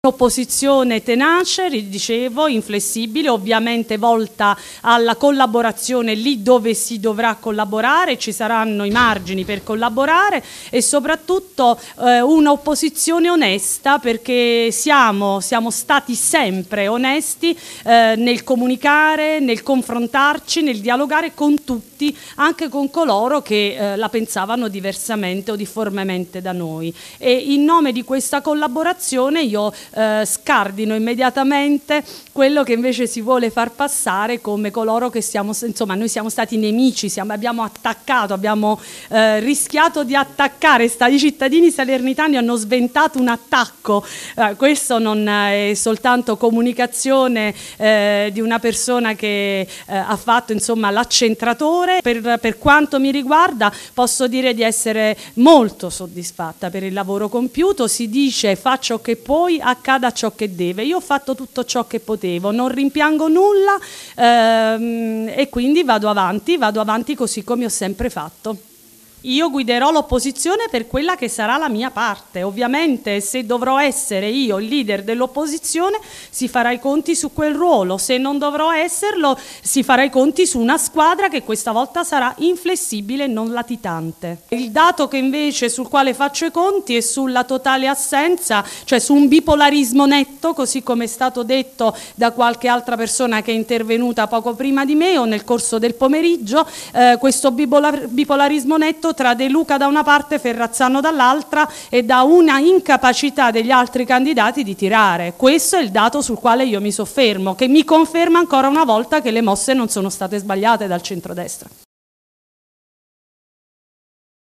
Opposizione tenace, dicevo, inflessibile, ovviamente volta alla collaborazione lì dove si dovrà collaborare, ci saranno i margini per collaborare e soprattutto eh, un'opposizione onesta perché siamo, siamo, stati sempre onesti eh, nel comunicare, nel confrontarci, nel dialogare con tutti, anche con coloro che eh, la pensavano diversamente o difformemente da noi. E in nome di questa collaborazione io eh, scardino immediatamente quello che invece si vuole far passare come coloro che siamo, insomma noi siamo stati nemici, siamo, abbiamo attaccato, abbiamo eh, rischiato di attaccare, i cittadini salernitani hanno sventato un attacco, eh, questo non è soltanto comunicazione eh, di una persona che eh, ha fatto insomma l'accentratore, per, per quanto mi riguarda posso dire di essere molto soddisfatta per il lavoro compiuto, si dice faccio che puoi a accada ciò che deve. Io ho fatto tutto ciò che potevo, non rimpiango nulla ehm, e quindi vado avanti, vado avanti così come ho sempre fatto io guiderò l'opposizione per quella che sarà la mia parte. Ovviamente se dovrò essere io il leader dell'opposizione si farà i conti su quel ruolo, se non dovrò esserlo si farà i conti su una squadra che questa volta sarà inflessibile e non latitante. Il dato che invece sul quale faccio i conti è sulla totale assenza, cioè su un bipolarismo netto, così come è stato detto da qualche altra persona che è intervenuta poco prima di me o nel corso del pomeriggio, eh, questo bipolarismo netto tra De Luca da una parte, Ferrazzano dall'altra e da una incapacità degli altri candidati di tirare. Questo è il dato sul quale io mi soffermo, che mi conferma ancora una volta che le mosse non sono state sbagliate dal centrodestra.